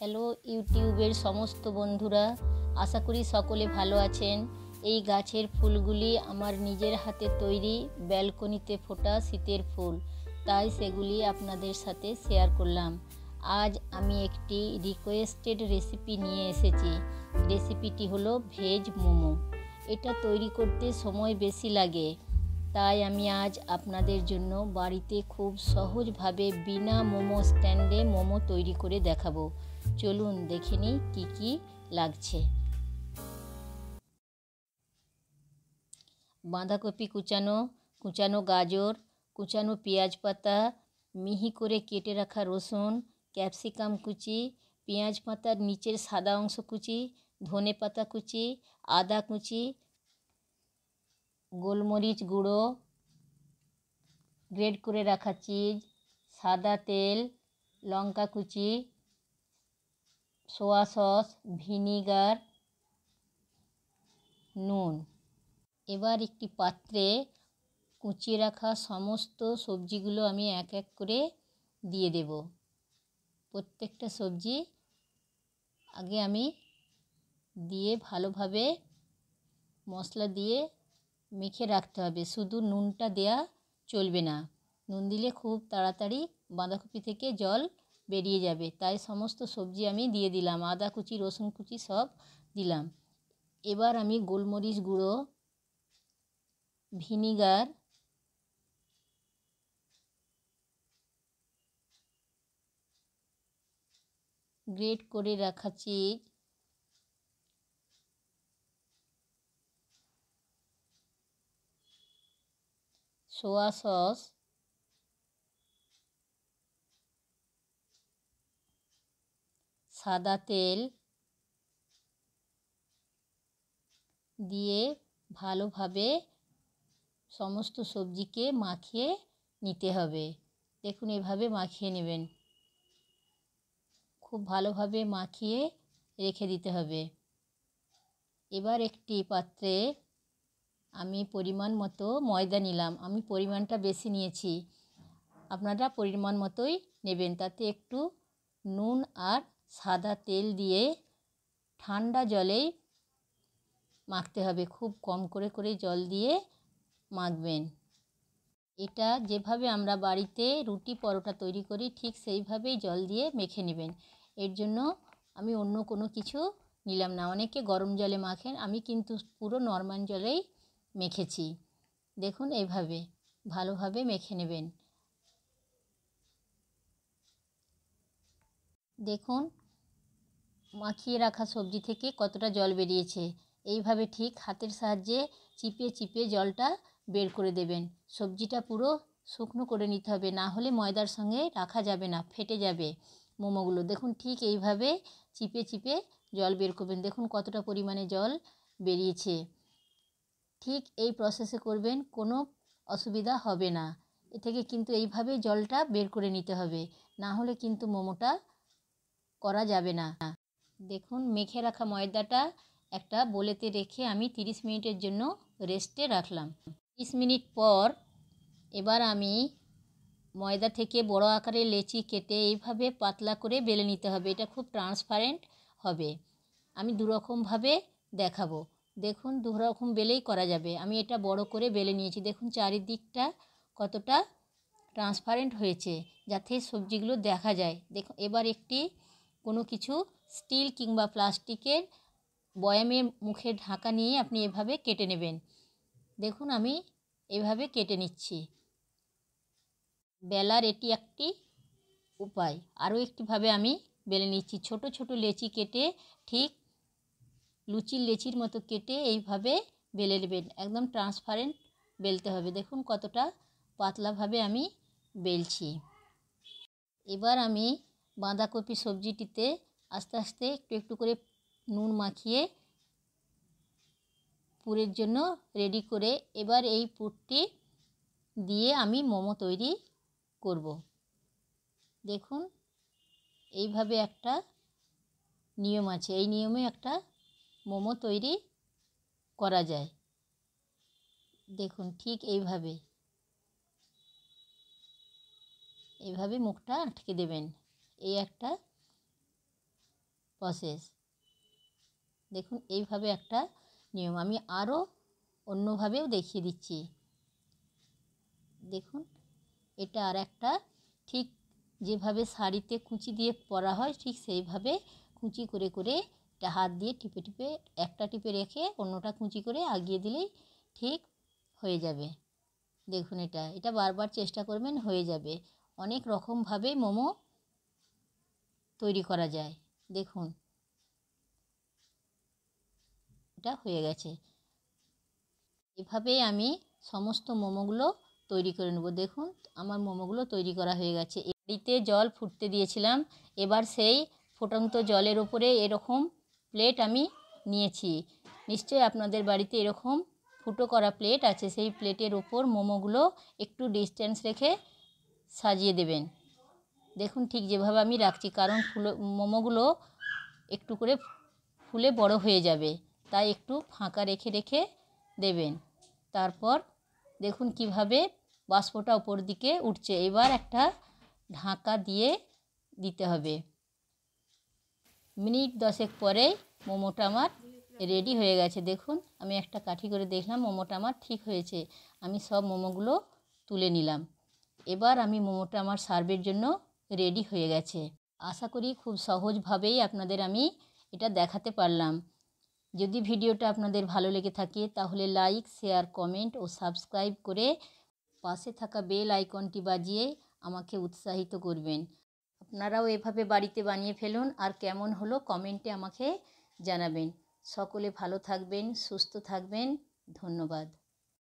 hello ইউটিউবের সমস্ত বন্ধুরা আশা করি সকলে ভালো আছেন এই গাছের ফুলগুলি আমার নিজের হাতে তৈরি ব্যালকনিতে ফোটা শীতের ফুল তাই সেগুলি আপনাদের সাথে শেয়ার করলাম আজ আমি একটি রিকোয়েস্টেড রেসিপি নিয়ে এসেছি রেসিপিটি হলো ভেজ মোমো এটা তৈরি করতে সময় বেশি লাগে তাই আমি আজ আপনাদের জন্য বাড়িতে খুব সহজভাবে বিনা মোমো স্ট্যান্ডে মোমো তৈরি করে দেখাবো চলুন দেখে নিই কী কী লাগছে বাঁধাকপি কুচানো কুচানো গাজর কুচানো পেঁয়াজ পাতা মিহি করে কেটে রাখা রসুন ক্যাপসিকাম কুচি পেঁয়াজ পাতার নিচের সাদা অংশ কুচি ধনে পাতা কুচি আদা কুচি গোলমরিচ গুঁড়ো গ্রেড করে রাখা চিজ সাদা তেল লঙ্কা কুচি সোয়া সস ভিনিগার নুন এবার একটি পাত্রে কুচিয়ে রাখা সমস্ত সবজিগুলো আমি এক এক করে দিয়ে দেব প্রত্যেকটা সবজি আগে আমি দিয়ে ভালোভাবে মশলা দিয়ে মেখে রাখতে হবে শুধু নুনটা দেয়া চলবে না নুন দিলে খুব তাড়াতাড়ি বাঁধাকপি থেকে জল বেরিয়ে যাবে তাই সমস্ত সবজি আমি দিয়ে দিলাম আদা কুচি রসুন কুচি সব দিলাম এবার আমি গোলমরিচ গুঁড়ো ভিনিগার গ্রেট করে রাখা চিজ সোয়া সস সাদা তেল দিয়ে ভালোভাবে সমস্ত সবজিকে মাখিয়ে নিতে হবে দেখুন এভাবে মাখিয়ে নেবেন খুব ভালোভাবে মাখিয়ে রেখে দিতে হবে এবার একটি পাত্রে আমি পরিমাণ মতো ময়দা নিলাম আমি পরিমাণটা বেশি নিয়েছি আপনারা পরিমাণ মতোই নেবেন তাতে একটু নুন আর সাদা তেল দিয়ে ঠান্ডা জলে মাখতে হবে খুব কম করে করে জল দিয়ে মাখবেন এটা যেভাবে আমরা বাড়িতে রুটি পরোটা তৈরি করি ঠিক সেইভাবেই জল দিয়ে মেখে নেবেন এর জন্য আমি অন্য কোনো কিছু নিলাম না অনেকে গরম জলে মাখেন আমি কিন্তু পুরো নর্মাল জলেই মেখেছি দেখুন এইভাবে ভালোভাবে মেখে নেবেন দেখুন মাখিয়ে রাখা সবজি থেকে কতটা জল বেরিয়েছে এইভাবে ঠিক হাতের সাহায্যে চিপিয়ে চিপিয়ে জলটা বের করে দেবেন সবজিটা পুরো শুকনো করে নিতে হবে না হলে ময়দার সঙ্গে রাখা যাবে না ফেটে যাবে মোমোগুলো দেখুন ঠিক এইভাবে চিপে চিপে জল বের করবেন দেখুন কতটা পরিমাণে জল বেরিয়েছে ঠিক এই প্রসেসে করবেন কোনো অসুবিধা হবে না এ থেকে কিন্তু এইভাবে জলটা বের করে নিতে হবে না হলে কিন্তু মোমোটা করা যাবে না দেখুন মেখে রাখা ময়দাটা একটা বলেতে রেখে আমি 30 মিনিটের জন্য রেস্টে রাখলাম 30 মিনিট পর এবার আমি ময়দা থেকে বড় আকারে লেচি কেটে এইভাবে পাতলা করে বেলে নিতে হবে এটা খুব ট্রান্সপারেন্ট হবে আমি দুরকমভাবে দেখাবো দেখুন দুরকম বেলেই করা যাবে আমি এটা বড় করে বেলে নিয়েছি দেখুন চারিদিকটা কতটা ট্রান্সপারেন্ট হয়েছে যাতে সবজিগুলো দেখা যায় দেখুন এবার একটি কোনো কিছু স্টিল কিংবা প্লাস্টিকের বয়ামের মুখে ঢাকা নিয়ে আপনি এভাবে কেটে নেবেন দেখুন আমি এভাবে কেটে নিচ্ছি বেলার এটি একটি উপায় আরও একটিভাবে আমি বেলে নিচ্ছি ছোট ছোট লেচি কেটে ঠিক লুচির লেচির মতো কেটে এইভাবে বেলে নেবেন একদম ট্রান্সপারেন্ট বেলতে হবে দেখুন কতটা পাতলাভাবে আমি বেলছি এবার আমি বাঁধাকপি সবজিটিতে আস্তে আস্তে একটু একটু করে নুন মাখিয়ে পুরের জন্য রেডি করে এবার এই পুরটি দিয়ে আমি মোমো তৈরি করব দেখুন এইভাবে একটা নিয়ম আছে এই নিয়মে একটা মোমো তৈরি করা যায় দেখুন ঠিক এইভাবে এইভাবে মুখটা আটকে দেবেন এই একটা প্রসেস দেখুন এইভাবে একটা নিয়ম আমি আরও অন্যভাবেও দেখিয়ে দিচ্ছি দেখুন এটা আর একটা ঠিক যেভাবে শাড়িতে কুচি দিয়ে পরা হয় ঠিক সেইভাবে কুচি করে করে এটা হাত দিয়ে টিপে টিপে একটা টিপে রেখে অন্যটা কুচি করে আগিয়ে দিলেই ঠিক হয়ে যাবে দেখুন এটা এটা বারবার চেষ্টা করবেন হয়ে যাবে অনেক রকমভাবে মোমো তৈরি করা যায় দেখুন এটা হয়ে গেছে এভাবে আমি সমস্ত মোমোগুলো তৈরি করে নেব দেখুন আমার মোমোগুলো তৈরি করা হয়ে গেছে বাড়িতে জল ফুটতে দিয়েছিলাম এবার সেই ফুটন্ত জলের ওপরে এরকম প্লেট আমি নিয়েছি নিশ্চয়ই আপনাদের বাড়িতে এরকম ফুটো করা প্লেট আছে সেই প্লেটের ওপর মোমোগুলো একটু ডিস্টেন্স রেখে সাজিয়ে দেবেন দেখুন ঠিক যেভাবে আমি রাখছি কারণ ফুলো মোমোগুলো একটু করে ফুলে বড় হয়ে যাবে তাই একটু ফাঁকা রেখে রেখে দেবেন তারপর দেখুন কিভাবে বাষ্পটা ওপর দিকে উঠছে এবার একটা ঢাকা দিয়ে দিতে হবে মিনিট দশেক পরে মোমোটা আমার রেডি হয়ে গেছে দেখুন আমি একটা কাঠি করে দেখলাম মোমোটা আমার ঠিক হয়েছে আমি সব মোমোগুলো তুলে নিলাম এবার আমি মোমোটা আমার সার্ভের জন্য রেডি হয়ে গেছে আশা করি খুব সহজভাবেই আপনাদের আমি এটা দেখাতে পারলাম যদি ভিডিওটা আপনাদের ভালো লেগে থাকে তাহলে লাইক শেয়ার কমেন্ট ও সাবস্ক্রাইব করে পাশে থাকা বেল আইকনটি বাজিয়ে আমাকে উৎসাহিত করবেন আপনারাও এভাবে বাড়িতে বানিয়ে ফেলুন আর কেমন হলো কমেন্টে আমাকে জানাবেন সকলে ভালো থাকবেন সুস্থ থাকবেন ধন্যবাদ